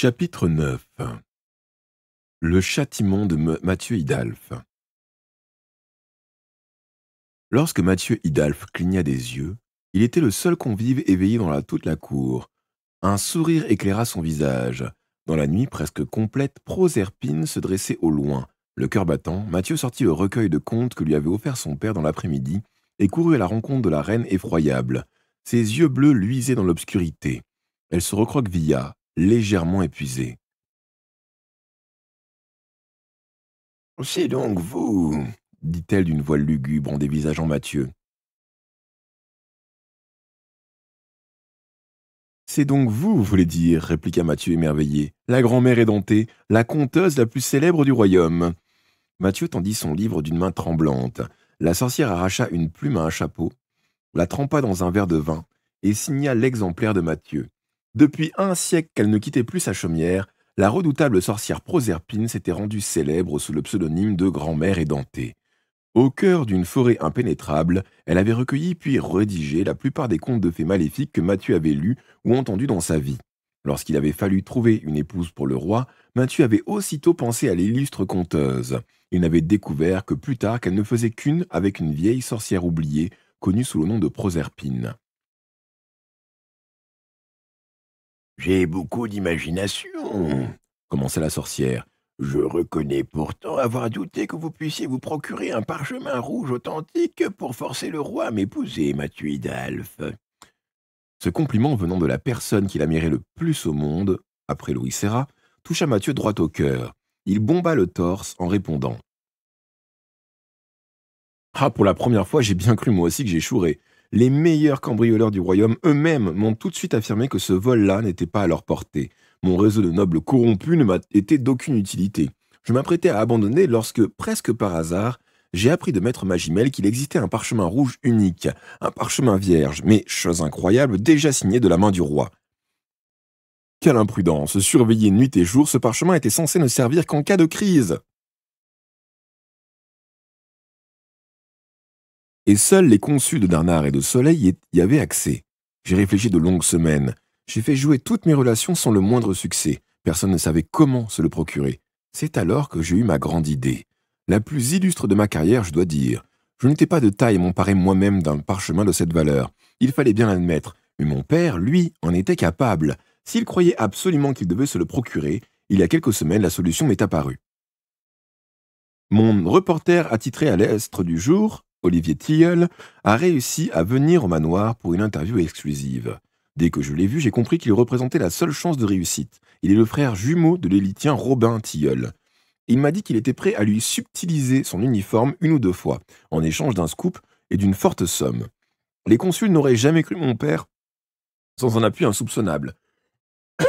Chapitre 9 Le châtiment de Mathieu Hidalphe Lorsque Mathieu Hidalphe cligna des yeux, il était le seul convive éveillé dans la, toute la cour. Un sourire éclaira son visage. Dans la nuit presque complète, Proserpine se dressait au loin. Le cœur battant, Mathieu sortit le recueil de contes que lui avait offert son père dans l'après-midi et courut à la rencontre de la reine effroyable. Ses yeux bleus luisaient dans l'obscurité. Elle se recroquevilla, légèrement épuisé. C'est donc vous, dit-elle d'une voix lugubre en dévisageant Mathieu. C'est donc vous, vous voulez dire, répliqua Mathieu émerveillé, la grand-mère édentée, la conteuse la plus célèbre du royaume. Mathieu tendit son livre d'une main tremblante. La sorcière arracha une plume à un chapeau, la trempa dans un verre de vin et signa l'exemplaire de Mathieu. Depuis un siècle qu'elle ne quittait plus sa chaumière, la redoutable sorcière Proserpine s'était rendue célèbre sous le pseudonyme de grand-mère édentée. Au cœur d'une forêt impénétrable, elle avait recueilli puis rédigé la plupart des contes de fées maléfiques que Mathieu avait lus ou entendus dans sa vie. Lorsqu'il avait fallu trouver une épouse pour le roi, Mathieu avait aussitôt pensé à l'illustre conteuse. Il n'avait découvert que plus tard qu'elle ne faisait qu'une avec une vieille sorcière oubliée, connue sous le nom de Proserpine. J'ai beaucoup d'imagination, commença la sorcière. Je reconnais pourtant avoir douté que vous puissiez vous procurer un parchemin rouge authentique pour forcer le roi à m'épouser, Mathieu d'Alf. Ce compliment venant de la personne qu'il admirait le plus au monde, après Louis Serra, toucha Mathieu droit au cœur. Il bomba le torse en répondant. Ah, pour la première fois, j'ai bien cru moi aussi que j'échouerais. Les meilleurs cambrioleurs du royaume eux-mêmes m'ont tout de suite affirmé que ce vol-là n'était pas à leur portée. Mon réseau de nobles corrompus ne m'a été d'aucune utilité. Je m'apprêtais à abandonner lorsque, presque par hasard, j'ai appris de maître Magimel qu'il existait un parchemin rouge unique, un parchemin vierge, mais, chose incroyable, déjà signé de la main du roi. Quelle imprudence Surveiller nuit et jour, ce parchemin était censé ne servir qu'en cas de crise et seuls les conçus de Darnard et de Soleil y avaient accès. J'ai réfléchi de longues semaines. J'ai fait jouer toutes mes relations sans le moindre succès. Personne ne savait comment se le procurer. C'est alors que j'ai eu ma grande idée. La plus illustre de ma carrière, je dois dire. Je n'étais pas de taille à m'emparer moi-même d'un parchemin de cette valeur. Il fallait bien l'admettre. Mais mon père, lui, en était capable. S'il croyait absolument qu'il devait se le procurer, il y a quelques semaines, la solution m'est apparue. Mon reporter attitré à l'Estre du jour Olivier Tilleul, a réussi à venir au manoir pour une interview exclusive. Dès que je l'ai vu, j'ai compris qu'il représentait la seule chance de réussite. Il est le frère jumeau de l'élitien Robin Tilleul. Il m'a dit qu'il était prêt à lui subtiliser son uniforme une ou deux fois, en échange d'un scoop et d'une forte somme. Les consuls n'auraient jamais cru mon père sans un appui insoupçonnable.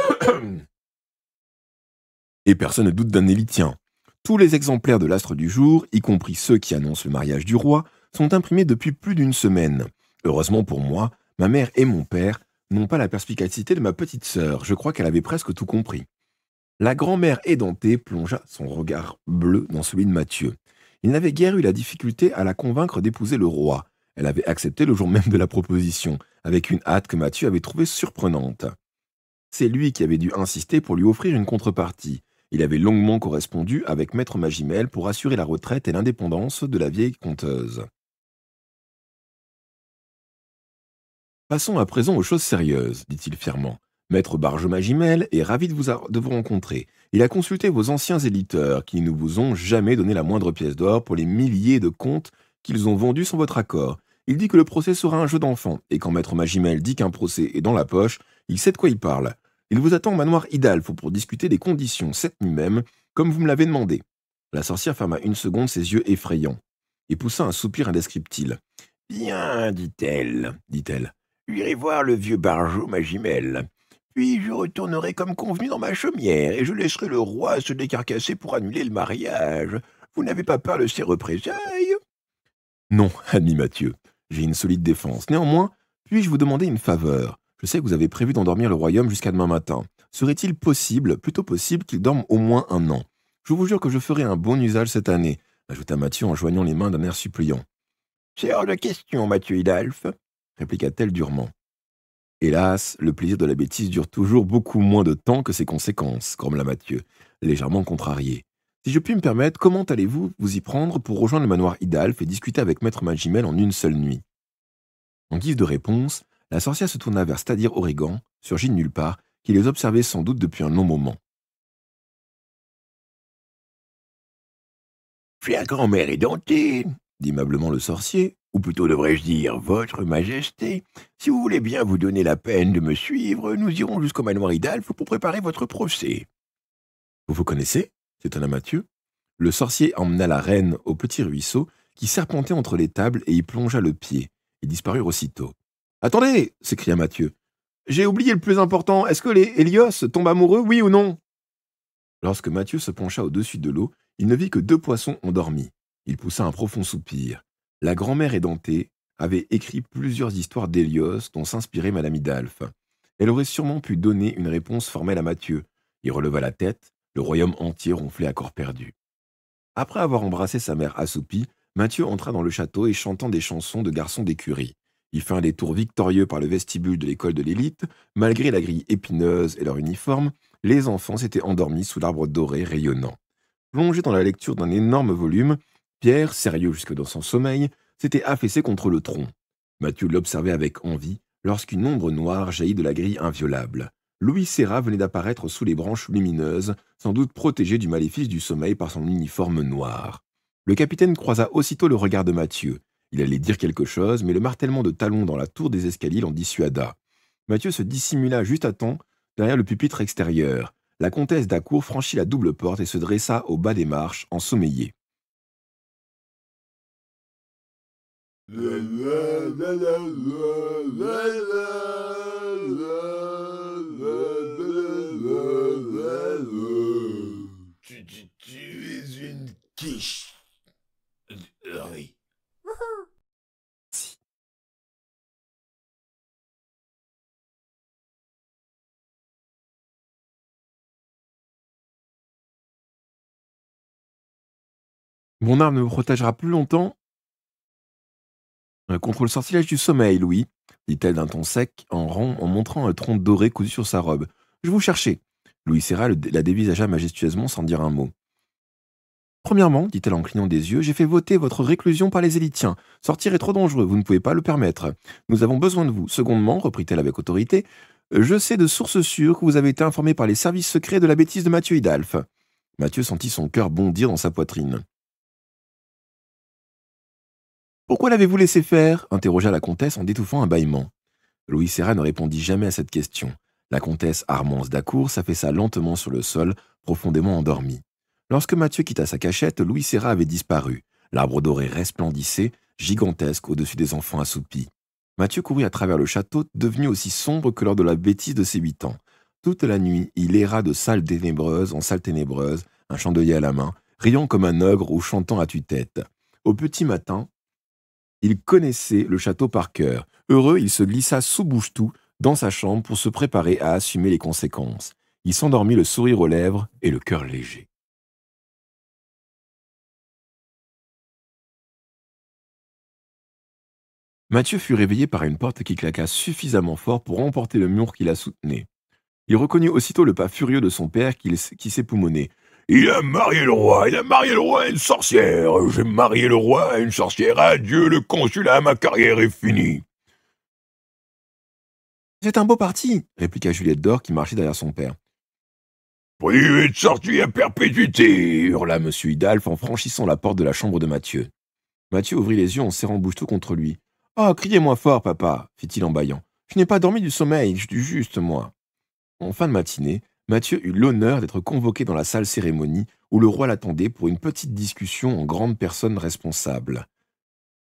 et personne ne doute d'un élitien. Tous les exemplaires de l'astre du jour, y compris ceux qui annoncent le mariage du roi, sont imprimés depuis plus d'une semaine. Heureusement pour moi, ma mère et mon père n'ont pas la perspicacité de ma petite sœur. Je crois qu'elle avait presque tout compris. La grand-mère édentée plongea son regard bleu dans celui de Mathieu. Il n'avait guère eu la difficulté à la convaincre d'épouser le roi. Elle avait accepté le jour même de la proposition, avec une hâte que Mathieu avait trouvée surprenante. C'est lui qui avait dû insister pour lui offrir une contrepartie. Il avait longuement correspondu avec Maître Magimel pour assurer la retraite et l'indépendance de la vieille conteuse. Passons à présent aux choses sérieuses, dit-il fièrement. Maître barge Magimel est ravi de vous, de vous, rencontrer. Il a consulté vos anciens éditeurs, qui ne vous ont jamais donné la moindre pièce d'or pour les milliers de comptes qu'ils ont vendus sans votre accord. Il dit que le procès sera un jeu d'enfant, et quand Maître Magimel dit qu'un procès est dans la poche, il sait de quoi il parle. Il vous attend au manoir Hidalphe pour discuter des conditions cette nuit même, comme vous me l'avez demandé. La sorcière ferma une seconde ses yeux effrayants, et poussa un soupir indescriptible. Bien, dit-elle, dit-elle. J'irai voir le vieux barjot Magimel. Puis je retournerai comme convenu dans ma chaumière, et je laisserai le roi se décarcasser pour annuler le mariage. Vous n'avez pas peur de ces représailles Non, ami Mathieu. J'ai une solide défense. Néanmoins, puis-je vous demander une faveur Je sais que vous avez prévu d'endormir le royaume jusqu'à demain matin. Serait-il possible, plutôt possible, qu'il dorme au moins un an Je vous jure que je ferai un bon usage cette année, ajouta Mathieu en joignant les mains d'un air suppliant. C'est hors de question, Mathieu Hidalphe répliqua-t-elle durement. Hélas, le plaisir de la bêtise dure toujours beaucoup moins de temps que ses conséquences, grommela Mathieu, légèrement contrarié. Si je puis me permettre, comment allez-vous vous y prendre pour rejoindre le manoir Hidalf et discuter avec Maître Magimel en une seule nuit En guise de réponse, la sorcière se tourna vers Stadir Oregon, surgit de nulle part, qui les observait sans doute depuis un long moment. Je un grand-mère dit le sorcier, ou plutôt devrais-je dire Votre Majesté, si vous voulez bien vous donner la peine de me suivre, nous irons jusqu'au manoir Hidalphe pour préparer votre procès. Vous vous connaissez s'étonna Mathieu. Le sorcier emmena la reine au petit ruisseau qui serpentait entre les tables et y plongea le pied. Ils disparurent aussitôt. Attendez s'écria Mathieu. J'ai oublié le plus important. Est-ce que les Hélios tombent amoureux, oui ou non Lorsque Mathieu se pencha au-dessus de l'eau, il ne vit que deux poissons endormis. Il poussa un profond soupir. La grand-mère édentée avait écrit plusieurs histoires d'Élios dont s'inspirait Madame Hidalphe. Elle aurait sûrement pu donner une réponse formelle à Mathieu. Il releva la tête, le royaume entier ronflait à corps perdu. Après avoir embrassé sa mère assoupie, Mathieu entra dans le château et chantant des chansons de garçons d'écurie. Il fit un détour victorieux par le vestibule de l'école de l'élite. Malgré la grille épineuse et leur uniforme, les enfants s'étaient endormis sous l'arbre doré rayonnant. Plongé dans la lecture d'un énorme volume, Pierre, sérieux jusque dans son sommeil, s'était affaissé contre le tronc. Mathieu l'observait avec envie lorsqu'une ombre noire jaillit de la grille inviolable. Louis Serra venait d'apparaître sous les branches lumineuses, sans doute protégé du maléfice du sommeil par son uniforme noir. Le capitaine croisa aussitôt le regard de Mathieu. Il allait dire quelque chose, mais le martèlement de talons dans la tour des escaliers l'en dissuada. Mathieu se dissimula juste à temps derrière le pupitre extérieur. La comtesse d'Acour franchit la double porte et se dressa au bas des marches, ensommeillée. Tu, tu, tu es une quiche. Mon arme ne vous protégera plus longtemps Contre le sortilège du sommeil, Louis, dit-elle d'un ton sec, en, rond, en montrant un tronc doré cousu sur sa robe. Je vous cherchais. Louis serra la dévisagea majestueusement sans dire un mot. Premièrement, dit-elle en clignant des yeux, j'ai fait voter votre réclusion par les élitiens. Sortir est trop dangereux, vous ne pouvez pas le permettre. Nous avons besoin de vous. Secondement, reprit-elle avec autorité, je sais de sources sûres que vous avez été informé par les services secrets de la bêtise de Mathieu Hidalphe. Mathieu sentit son cœur bondir dans sa poitrine. Pourquoi l'avez-vous laissé faire interrogea la comtesse en détouffant un bâillement. Louis Serra ne répondit jamais à cette question. La comtesse Armance d'Acour s'affaissa lentement sur le sol, profondément endormie. Lorsque Mathieu quitta sa cachette, Louis Serra avait disparu. L'arbre doré resplendissait, gigantesque, au-dessus des enfants assoupis. Mathieu courut à travers le château, devenu aussi sombre que lors de la bêtise de ses huit ans. Toute la nuit, il erra de salle ténébreuse en salle ténébreuse, un chandelier à la main, riant comme un ogre ou chantant à tue-tête. Au petit matin, il connaissait le château par cœur. Heureux, il se glissa sous bouche-tout dans sa chambre pour se préparer à assumer les conséquences. Il s'endormit le sourire aux lèvres et le cœur léger. Mathieu fut réveillé par une porte qui claqua suffisamment fort pour emporter le mur qui la soutenait. Il reconnut aussitôt le pas furieux de son père qui s'époumonnait. Il a marié le roi, il a marié le roi à une sorcière. J'ai marié le roi à une sorcière. Adieu le consulat, ma carrière est finie. C'est un beau parti, répliqua Juliette d'Or qui marchait derrière son père. Privé de sortie à perpétuité, hurla M. Hidalphe en franchissant la porte de la chambre de Mathieu. Mathieu ouvrit les yeux en serrant tout contre lui. Ah, oh, criez moi fort, papa, fit-il en baillant. « Je n'ai pas dormi du sommeil, je suis juste, moi. En fin de matinée, Mathieu eut l'honneur d'être convoqué dans la salle cérémonie où le roi l'attendait pour une petite discussion en grande personne responsable.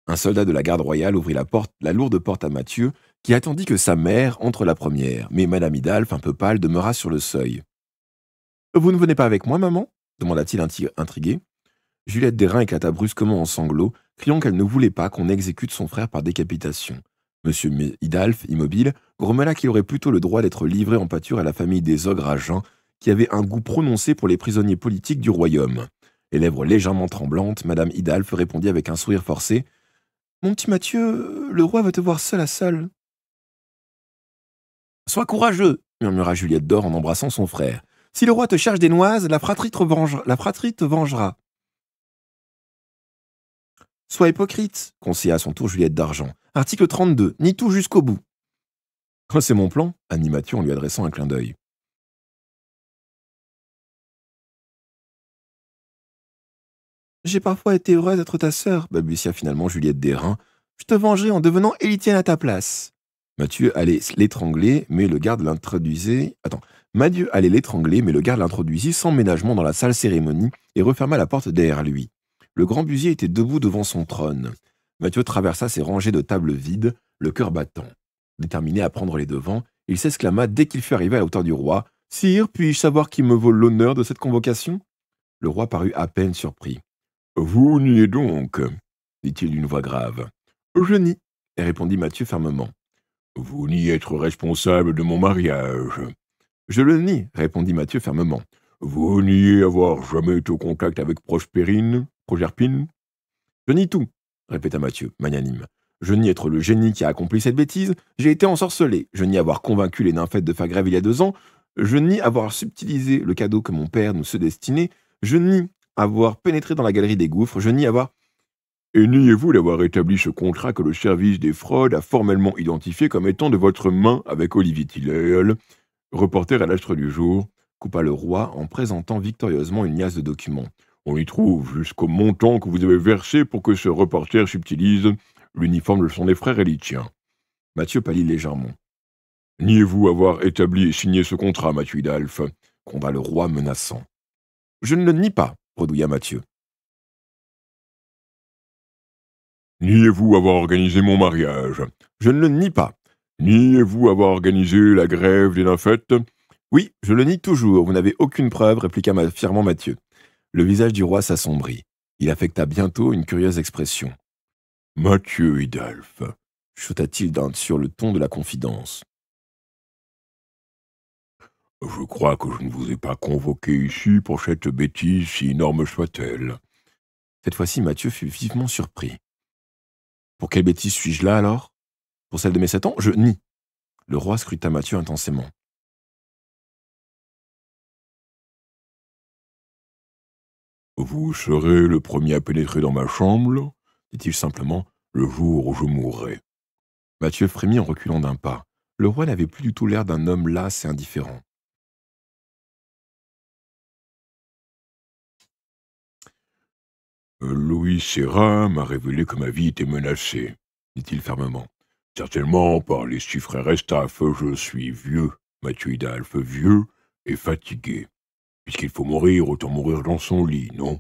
Un soldat de la garde royale ouvrit la lourde porte à Mathieu, qui attendit que sa mère entre la première, mais Madame Hidalphe, un peu pâle, demeura sur le seuil. Vous ne venez pas avec moi, maman demanda-t-il intrigué. Juliette Derain éclata brusquement en sanglots, criant qu'elle ne voulait pas qu'on exécute son frère par décapitation. Monsieur Idalf, immobile, grommela qu'il aurait plutôt le droit d'être livré en pâture à la famille des ogres à jeun, qui avait un goût prononcé pour les prisonniers politiques du royaume. Les lèvres légèrement tremblantes, Madame Idalf répondit avec un sourire forcé Mon petit Mathieu, le roi veut te voir seul à seul. Sois courageux, murmura Juliette d'Or en embrassant son frère. Si le roi te charge des noises, la fratrie te, venge la fratrie te vengera. Sois hypocrite, conseilla à son tour Juliette d'Argent. Article 32, ni tout jusqu'au bout. Oh, c'est mon plan, Mathieu en lui adressant un clin d'œil. J'ai parfois été heureuse d'être ta sœur, balbutia finalement Juliette Derain. Je te vengerai en devenant élitienne à ta place. Mathieu allait l'étrangler, mais le garde l'introduisait. Attends. Mathieu allait l'étrangler, mais le garde l'introduisit sans ménagement dans la salle cérémonie et referma la porte derrière lui. Le grand busier était debout devant son trône. Mathieu traversa ses rangées de tables vides, le cœur battant. Déterminé à prendre les devants, il s'exclama dès qu'il fut arrivé à la hauteur du roi Sire, puis-je savoir qui me vaut l'honneur de cette convocation Le roi parut à peine surpris. Vous niez donc dit-il d'une voix grave. Je nie, répondit Mathieu fermement. Vous niez être responsable de mon mariage. Je le nie, répondit Mathieu fermement. Vous niez avoir jamais été au contact avec Prospérine Roger Je nie tout, répéta Mathieu, magnanime. Je nie être le génie qui a accompli cette bêtise, j'ai été ensorcelé, je nie avoir convaincu les nymphètes de faire grève il y a deux ans, je nie avoir subtilisé le cadeau que mon père nous se destinait, je nie avoir pénétré dans la galerie des gouffres, je nie avoir... Et niez-vous d'avoir établi ce contrat que le service des fraudes a formellement identifié comme étant de votre main avec Olivier Tilleul, reporter à l'astre du jour, coupa le roi en présentant victorieusement une liasse de documents. On y trouve jusqu'au montant que vous avez versé pour que ce reporter subtilise l'uniforme de son frères et les Mathieu pâlit légèrement. Niez-vous avoir établi et signé ce contrat, Mathieu Hidalphe combat le roi menaçant. Je ne le nie pas, redouilla Mathieu. Niez-vous avoir organisé mon mariage Je ne le nie pas. Niez-vous avoir organisé la grève des fête Oui, je le nie toujours, vous n'avez aucune preuve, répliqua fièrement Mathieu. Le visage du roi s'assombrit. Il affecta bientôt une curieuse expression. Mathieu Hidalphe, chuta-t-il sur le ton de la confidence. Je crois que je ne vous ai pas convoqué ici pour cette bêtise, si énorme soit-elle. Cette fois-ci, Mathieu fut vivement surpris. Pour quelle bêtise suis-je là alors Pour celle de mes sept ans Je nie. Le roi scruta Mathieu intensément. Vous serez le premier à pénétrer dans ma chambre, dit-il simplement, le jour où je mourrai. Mathieu frémit en reculant d'un pas. Le roi n'avait plus du tout l'air d'un homme las et indifférent. Euh, Louis Serra m'a révélé que ma vie était menacée, dit-il fermement. Certainement par les chiffres feu, je suis vieux, Mathieu hidalfe, « vieux et fatigué. Puisqu'il faut mourir, autant mourir dans son lit, non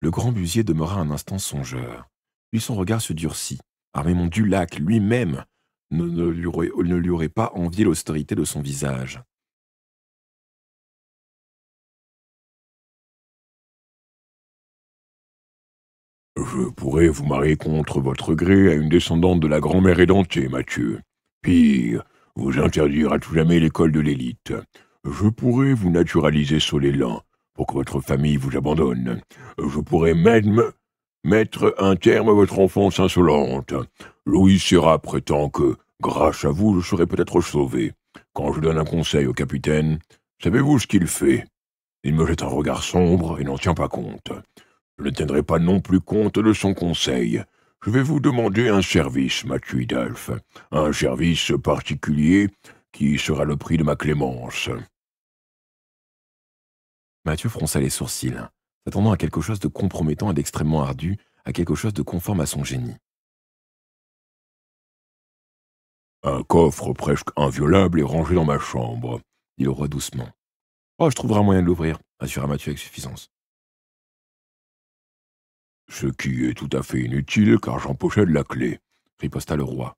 Le grand busier demeura un instant songeur. Puis son regard se durcit. du Dulac lui-même ne, lui ne lui aurait pas envié l'austérité de son visage. Je pourrais vous marier contre votre gré à une descendante de la grand-mère édentée, Mathieu. Pire, vous interdire à tout jamais l'école de l'élite. Je pourrais vous naturaliser sur l'élan pour que votre famille vous abandonne. Je pourrais même mettre un terme à votre enfance insolente. Louis Serra prétend que, grâce à vous, je serai peut-être sauvé. Quand je donne un conseil au capitaine, savez-vous ce qu'il fait Il me jette un regard sombre et n'en tient pas compte. Je ne tiendrai pas non plus compte de son conseil. Je vais vous demander un service, Mathieu Hidalphe, un service particulier qui sera le prix de ma clémence. Mathieu fronça les sourcils, s'attendant à quelque chose de compromettant et d'extrêmement ardu, à quelque chose de conforme à son génie. Un coffre presque inviolable est rangé dans ma chambre, dit le roi doucement. Oh, je trouverai un moyen de l'ouvrir, assura Mathieu avec suffisance. Ce qui est tout à fait inutile, car j'en de la clé, riposta le roi.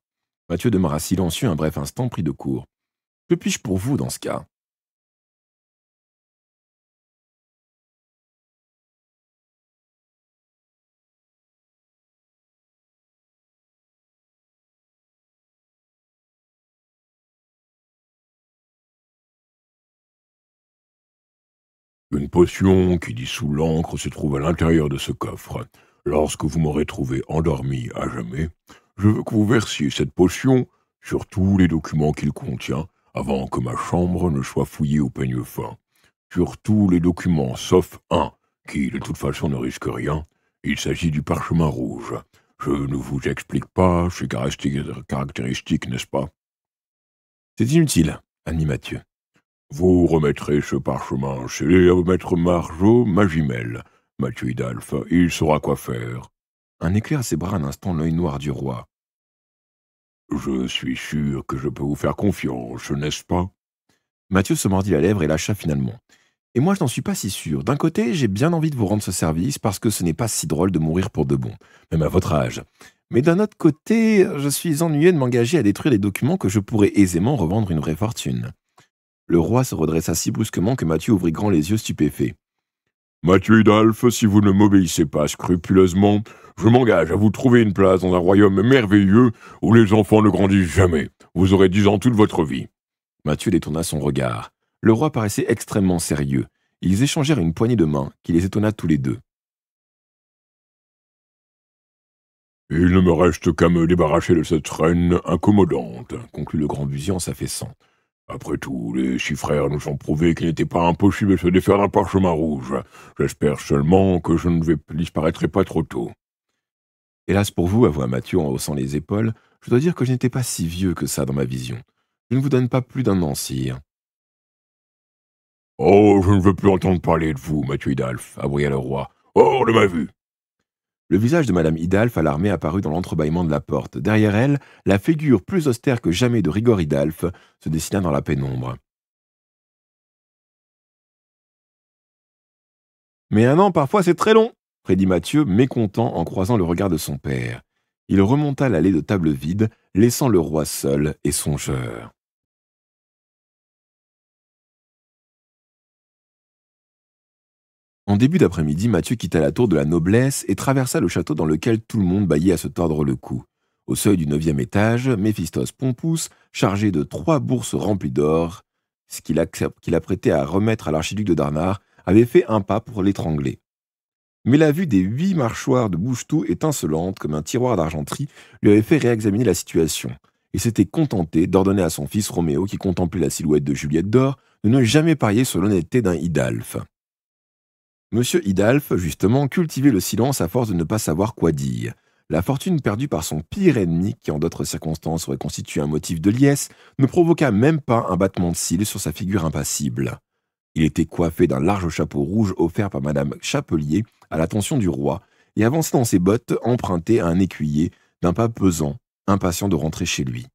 Mathieu demeura silencieux un bref instant, pris de court. Que puis-je pour vous dans ce cas Une potion qui dissout l'encre se trouve à l'intérieur de ce coffre. Lorsque vous m'aurez trouvé endormi à jamais, je veux que vous versiez cette potion sur tous les documents qu'il contient, avant que ma chambre ne soit fouillée au peigne fin. Sur tous les documents, sauf un, qui de toute façon ne risque rien, il s'agit du parchemin rouge. Je ne vous explique pas ses caractéristique, n'est-ce pas C'est inutile, admit Mathieu. Vous remettrez ce parchemin chez euh, maître ma Magimel, Mathieu Hidalphe, il saura quoi faire. Un éclair bras un instant l'œil noir du roi. Je suis sûr que je peux vous faire confiance, n'est-ce pas Mathieu se mordit la lèvre et lâcha finalement. Et moi, je n'en suis pas si sûr. D'un côté, j'ai bien envie de vous rendre ce service parce que ce n'est pas si drôle de mourir pour de bon, même à votre âge. Mais d'un autre côté, je suis ennuyé de m'engager à détruire des documents que je pourrais aisément revendre une vraie fortune. Le roi se redressa si brusquement que Mathieu ouvrit grand les yeux stupéfaits. Mathieu Dalf, si vous ne m'obéissez pas scrupuleusement, je m'engage à vous trouver une place dans un royaume merveilleux où les enfants ne grandissent jamais. Vous aurez dix ans toute votre vie. Mathieu détourna son regard. Le roi paraissait extrêmement sérieux. Ils échangèrent une poignée de main qui les étonna tous les deux. Il ne me reste qu'à me débarrasser de cette reine incommodante, conclut le grand busier en s'affaissant. Après tout, les six frères nous ont prouvé qu'il n'était pas impossible de se défaire d'un parchemin rouge. J'espère seulement que je ne disparaîtrai pas trop tôt. Hélas pour vous, avoua Mathieu en haussant les épaules, je dois dire que je n'étais pas si vieux que ça dans ma vision. Je ne vous donne pas plus d'un an, sire. Oh, je ne veux plus entendre parler de vous, Mathieu Hidalphe, aboya le roi. Hors de ma vue le visage de Madame Hidalphe, alarmée, apparut dans l'entrebâillement de la porte. Derrière elle, la figure plus austère que jamais de Rigor Hidalphe se dessina dans la pénombre. Mais un an, parfois, c'est très long, prédit Mathieu, mécontent en croisant le regard de son père. Il remonta l'allée de table vide, laissant le roi seul et songeur. En début d'après-midi, Mathieu quitta la tour de la noblesse et traversa le château dans lequel tout le monde baillait à se tordre le cou. Au seuil du neuvième étage, Méphistos Pompous, chargé de trois bourses remplies d'or, ce qu'il apprêtait à remettre à l'archiduc de Darnard, avait fait un pas pour l'étrangler. Mais la vue des huit marchoirs de Bouchetou étincelante comme un tiroir d'argenterie lui avait fait réexaminer la situation, et s'était contenté d'ordonner à son fils Roméo, qui contemplait la silhouette de Juliette d'Or, de ne jamais parier sur l'honnêteté d'un Hidalphe. Monsieur Hidalphe, justement, cultivait le silence à force de ne pas savoir quoi dire. La fortune perdue par son pire ennemi, qui en d'autres circonstances aurait constitué un motif de liesse, ne provoqua même pas un battement de cils sur sa figure impassible. Il était coiffé d'un large chapeau rouge offert par Madame Chapelier à l'attention du roi, et avançait dans ses bottes empruntées à un écuyer, d'un pas pesant, impatient de rentrer chez lui.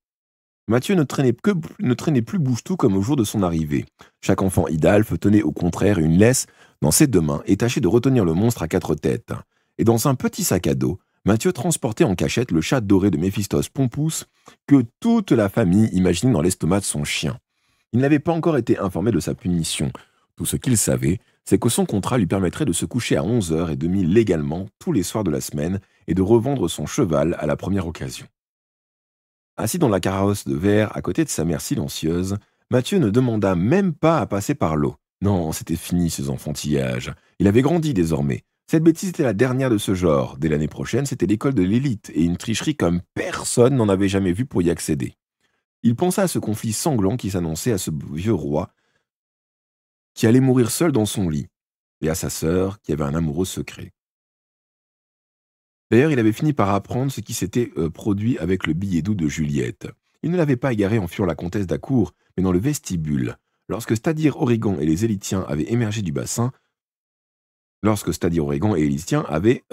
Mathieu ne traînait, ne traînait plus bouche comme au jour de son arrivée. Chaque enfant idalphe tenait au contraire une laisse dans ses deux mains et tâchait de retenir le monstre à quatre têtes. Et dans un petit sac à dos, Mathieu transportait en cachette le chat doré de Méphistos Pompous que toute la famille imaginait dans l'estomac de son chien. Il n'avait pas encore été informé de sa punition. Tout ce qu'il savait, c'est que son contrat lui permettrait de se coucher à 11h30 légalement tous les soirs de la semaine et de revendre son cheval à la première occasion. Assis dans la carrosse de verre à côté de sa mère silencieuse, Mathieu ne demanda même pas à passer par l'eau. Non, c'était fini ces enfantillages. Il avait grandi désormais. Cette bêtise était la dernière de ce genre. Dès l'année prochaine, c'était l'école de l'élite et une tricherie comme personne n'en avait jamais vu pour y accéder. Il pensa à ce conflit sanglant qui s'annonçait à ce vieux roi qui allait mourir seul dans son lit et à sa sœur qui avait un amoureux secret. D'ailleurs, il avait fini par apprendre ce qui s'était euh, produit avec le billet doux de Juliette. Il ne l'avait pas égaré en fuyant la comtesse d'Acour, mais dans le vestibule. Lorsque Stadir Oregon et les Élitiens avaient émergé du bassin, lorsque Stadir Oregon et avaient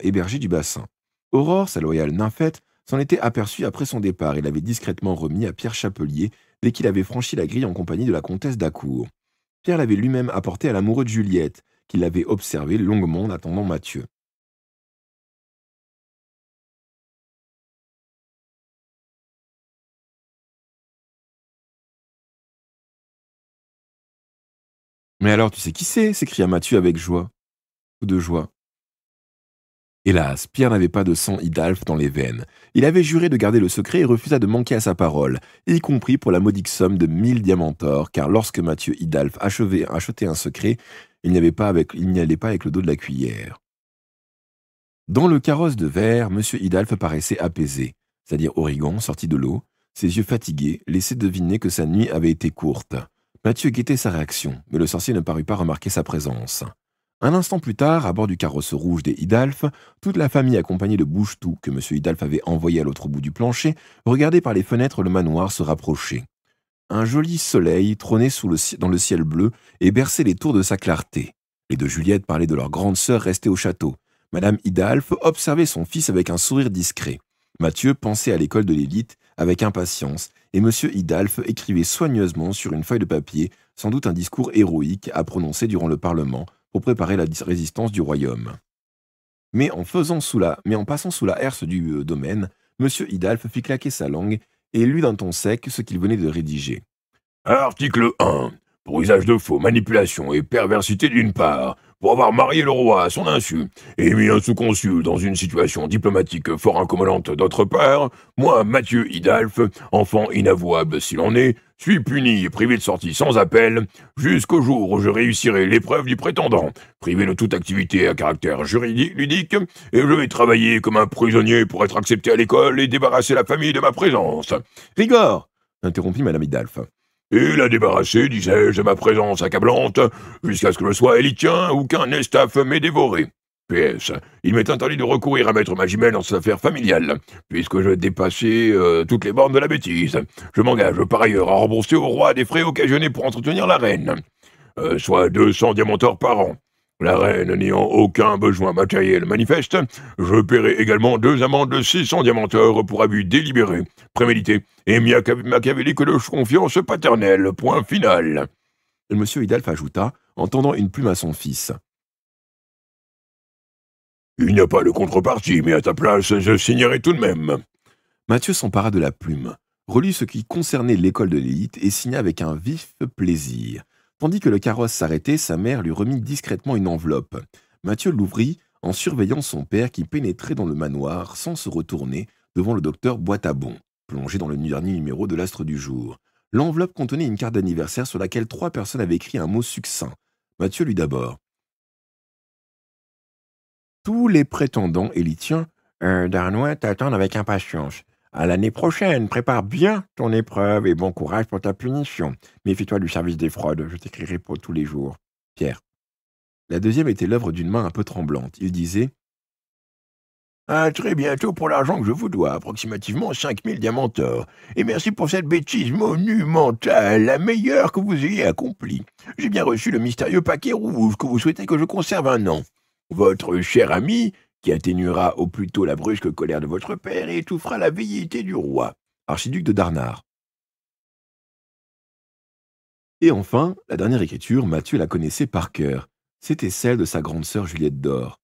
hébergé euh, du bassin. Aurore, sa loyale nymphette, s'en était aperçue après son départ et l'avait discrètement remis à Pierre Chapelier dès qu'il avait franchi la grille en compagnie de la comtesse d'Acour. Pierre l'avait lui-même apporté à l'amoureux de Juliette, qui l'avait observé longuement en attendant Mathieu. Mais alors, tu sais qui c'est s'écria Mathieu avec joie. Ou de joie. Hélas, Pierre n'avait pas de sang Hidalphe dans les veines. Il avait juré de garder le secret et refusa de manquer à sa parole, y compris pour la modique somme de mille diamantors, car lorsque Mathieu Hidalphe achevait, achetait un secret, il n'y allait pas avec le dos de la cuillère. Dans le carrosse de verre, M. Hidalphe paraissait apaisé, c'est-à-dire Origan, sorti de l'eau, ses yeux fatigués laissaient deviner que sa nuit avait été courte. Mathieu guettait sa réaction, mais le sorcier ne parut pas remarquer sa présence. Un instant plus tard, à bord du carrosse rouge des Hidalphes, toute la famille accompagnée de Bouchetou, que M. Hidalphe avait envoyé à l'autre bout du plancher, regardait par les fenêtres le manoir se rapprocher. Un joli soleil trônait dans le ciel bleu et berçait les tours de sa clarté. Les deux Juliettes parlaient de leur grande sœur restée au château. Madame Hidalphe observait son fils avec un sourire discret. Mathieu pensait à l'école de l'élite avec impatience, et M. Hidalphe écrivait soigneusement sur une feuille de papier sans doute un discours héroïque à prononcer durant le Parlement pour préparer la résistance du royaume. Mais en, faisant sous mais en passant sous la herse du euh, domaine, M. Hidalphe fit claquer sa langue et lut d'un ton sec ce qu'il venait de rédiger. Article 1. Pour usage de faux, manipulation et perversité d'une part, pour avoir marié le roi à son insu, et mis un sous-consul dans une situation diplomatique fort incommodante d'autre part, moi, Mathieu Hidalphe, enfant inavouable s'il en est, suis puni et privé de sortie sans appel, jusqu'au jour où je réussirai l'épreuve du prétendant, privé de toute activité à caractère juridique, ludique, et je vais travailler comme un prisonnier pour être accepté à l'école et débarrasser la famille de ma présence. Rigor interrompit Madame Hidalphe. « Et la débarrassé, disais-je, de ma présence accablante, jusqu'à ce que je sois élitien ou qu'un estaf m'ait dévoré. PS. Il m'est interdit de recourir à mettre ma jumelle dans ses affaire familiale, puisque je dépassais euh, toutes les bornes de la bêtise. Je m'engage par ailleurs à rembourser au roi des frais occasionnés pour entretenir la reine, euh, soit 200 diamants par an. La reine n'ayant aucun besoin matériel manifeste, je paierai également deux amendes de 600 diamanteurs pour abus délibéré, prémédité et machiavélique de confiance paternelle. Point final. M. Hidalf ajouta, en tendant une plume à son fils. Il n'y a pas de contrepartie, mais à ta place, je signerai tout de même. Mathieu s'empara de la plume, relut ce qui concernait l'école de l'élite et signa avec un vif plaisir. Tandis que le carrosse s'arrêtait, sa mère lui remit discrètement une enveloppe. Mathieu l'ouvrit en surveillant son père qui pénétrait dans le manoir sans se retourner devant le docteur Boitabon, plongé dans le dernier numéro de l'Astre du Jour. L'enveloppe contenait une carte d'anniversaire sur laquelle trois personnes avaient écrit un mot succinct. Mathieu lui d'abord. Tous les prétendants, et les Darnois t'attendent avec impatience. À l'année prochaine, prépare bien ton épreuve et bon courage pour ta punition. Méfie-toi du service des fraudes, je t'écrirai pour tous les jours. Pierre. La deuxième était l'œuvre d'une main un peu tremblante. Il disait À très bientôt pour l'argent que je vous dois, approximativement 5000 diamants d'or. Et merci pour cette bêtise monumentale, la meilleure que vous ayez accomplie. J'ai bien reçu le mystérieux paquet rouge que vous souhaitez que je conserve un an. Votre cher ami qui atténuera au plus tôt la brusque colère de votre père et étouffera la vieillité du roi, archiduc de Darnard. Et enfin, la dernière écriture, Mathieu la connaissait par cœur. C'était celle de sa grande sœur Juliette d'Or.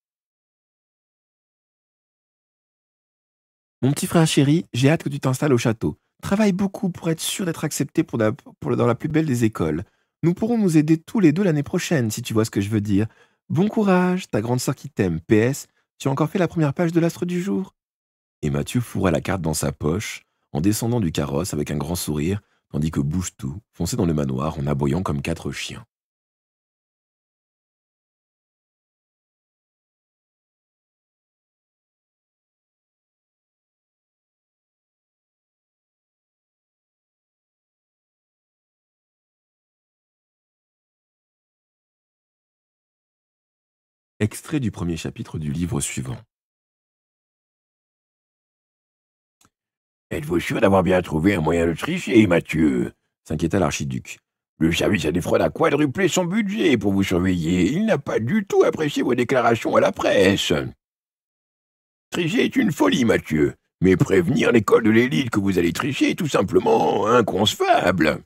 Mon petit frère chéri, j'ai hâte que tu t'installes au château. Travaille beaucoup pour être sûr d'être accepté dans la plus belle des écoles. Nous pourrons nous aider tous les deux l'année prochaine, si tu vois ce que je veux dire. Bon courage, ta grande sœur qui t'aime. PS, tu as encore fait la première page de l'astre du jour. Et Mathieu fourra la carte dans sa poche, en descendant du carrosse avec un grand sourire, tandis que Bouchetou fonçait dans le manoir en aboyant comme quatre chiens. Extrait du premier chapitre du livre suivant. Êtes-vous sûr d'avoir bien trouvé un moyen de tricher, Mathieu s'inquiéta l'archiduc. Le service à des fraudes a quadruplé son budget pour vous surveiller. Il n'a pas du tout apprécié vos déclarations à la presse. Tricher est une folie, Mathieu, mais prévenir l'école de l'élite que vous allez tricher est tout simplement inconcevable.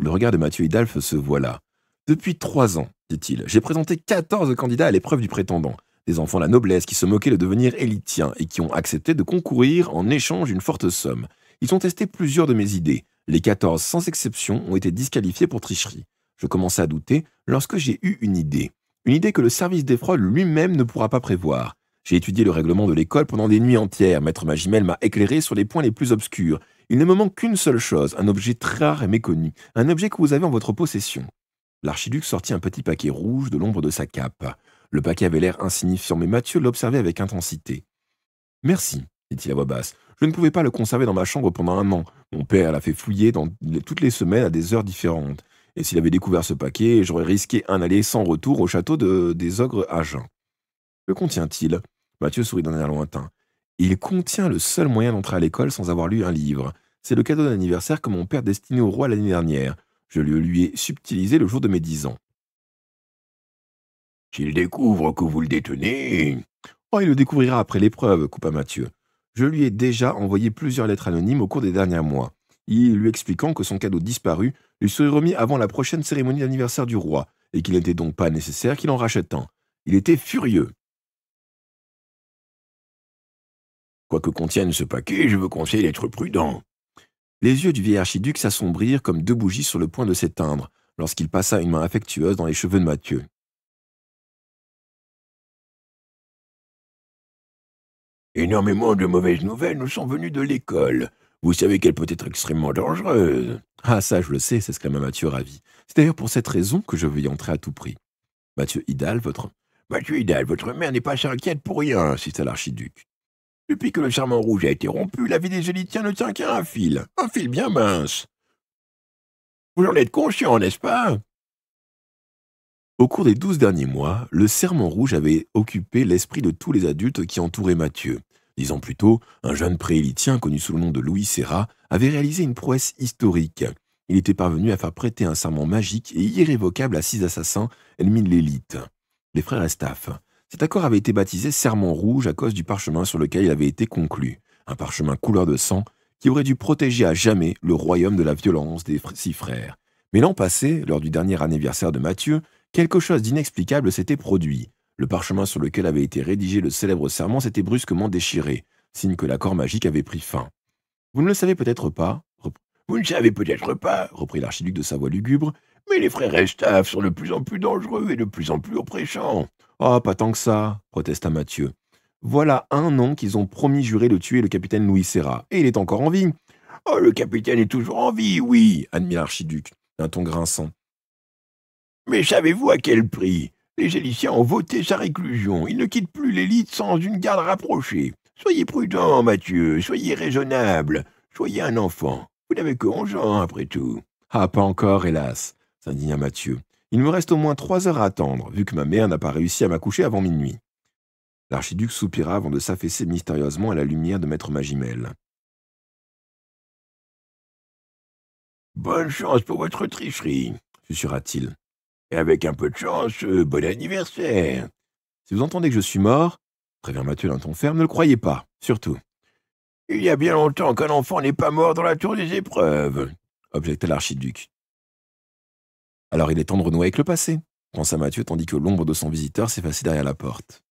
Le regard de Mathieu Hidalphe se voila. Depuis trois ans, dit-il. J'ai présenté 14 candidats à l'épreuve du prétendant. Des enfants de la noblesse qui se moquaient de devenir élitiens et qui ont accepté de concourir en échange d'une forte somme. Ils ont testé plusieurs de mes idées. Les 14, sans exception, ont été disqualifiés pour tricherie. Je commençais à douter lorsque j'ai eu une idée. Une idée que le service des fraudes lui-même ne pourra pas prévoir. J'ai étudié le règlement de l'école pendant des nuits entières. Maître Magimel m'a éclairé sur les points les plus obscurs. Il ne me manque qu'une seule chose, un objet très rare et méconnu, un objet que vous avez en votre possession. L'archiduc sortit un petit paquet rouge de l'ombre de sa cape. Le paquet avait l'air insignifiant, mais Mathieu l'observait avec intensité. Merci, dit-il à voix basse. Je ne pouvais pas le conserver dans ma chambre pendant un an. Mon père l'a fait fouiller dans toutes les semaines à des heures différentes. Et s'il avait découvert ce paquet, j'aurais risqué un aller sans retour au château des ogres à Jeun. Que contient-il Mathieu sourit d'un air lointain. Il contient le seul moyen d'entrer à l'école sans avoir lu un livre. C'est le cadeau d'anniversaire que mon père destinait au roi l'année dernière. Je lui ai subtilisé le jour de mes dix ans. S'il découvre que vous le détenez. Oh, il le découvrira après l'épreuve, coupa Mathieu. Je lui ai déjà envoyé plusieurs lettres anonymes au cours des derniers mois, Il lui expliquant que son cadeau disparu lui serait remis avant la prochaine cérémonie d'anniversaire du roi, et qu'il n'était donc pas nécessaire qu'il en rachète un. Il était furieux. Quoi que contienne ce paquet, je vous conseille d'être prudent. Les yeux du vieil archiduc s'assombrirent comme deux bougies sur le point de s'éteindre lorsqu'il passa une main affectueuse dans les cheveux de Mathieu. Énormément de mauvaises nouvelles nous sont venues de l'école. Vous savez qu'elle peut être extrêmement dangereuse. Ah, ça, je le sais, s'exclama Mathieu ravi. C'est d'ailleurs pour cette raison que je veux y entrer à tout prix. Mathieu Hidal, votre. Mathieu Hidal, votre mère n'est pas si inquiète pour rien, insista l'archiduc. Depuis que le serment rouge a été rompu, la vie des élitiens ne tient qu'à un fil, un fil bien mince. Vous en êtes conscient, n'est-ce pas Au cours des douze derniers mois, le serment rouge avait occupé l'esprit de tous les adultes qui entouraient Mathieu. Dix ans plus tôt, un jeune préélitien connu sous le nom de Louis Serra avait réalisé une prouesse historique. Il était parvenu à faire prêter un serment magique et irrévocable à six assassins ennemis de l'élite, les frères Estaf. Cet accord avait été baptisé Serment rouge à cause du parchemin sur lequel il avait été conclu, un parchemin couleur de sang qui aurait dû protéger à jamais le royaume de la violence des six frères. Mais l'an passé, lors du dernier anniversaire de Mathieu, quelque chose d'inexplicable s'était produit. Le parchemin sur lequel avait été rédigé le célèbre serment s'était brusquement déchiré, signe que l'accord magique avait pris fin. Vous ne le savez peut-être pas, vous ne savez peut-être pas, reprit l'archiduc de sa voix lugubre, mais les frères Estaf sont de plus en plus dangereux et de plus en plus oppressants. Ah, pas tant que ça, protesta Mathieu. Voilà un an qu'ils ont promis juré de tuer le capitaine Louis Serra, et il est encore en vie. Oh, le capitaine est toujours en vie, oui, admit l'archiduc, d'un ton grinçant. Mais savez-vous à quel prix Les élysiens ont voté sa réclusion. Ils ne quittent plus l'élite sans une garde rapprochée. Soyez prudent, Mathieu, soyez raisonnable, soyez un enfant. Vous n'avez que onze ans, après tout. Ah, pas encore, hélas s'indigna Mathieu. Il me reste au moins trois heures à attendre, vu que ma mère n'a pas réussi à m'accoucher avant minuit. L'archiduc soupira avant de s'affaisser mystérieusement à la lumière de Maître Magimel. Bonne chance pour votre tricherie, susurra-t-il. Et avec un peu de chance, euh, bon anniversaire. Si vous entendez que je suis mort, prévient Mathieu d'un ton ferme, ne le croyez pas, surtout. Il y a bien longtemps qu'un enfant n'est pas mort dans la tour des épreuves, objecta l'archiduc. Alors il est temps de renouer avec le passé, pensa Mathieu tandis que l'ombre de son visiteur s'effacait derrière la porte.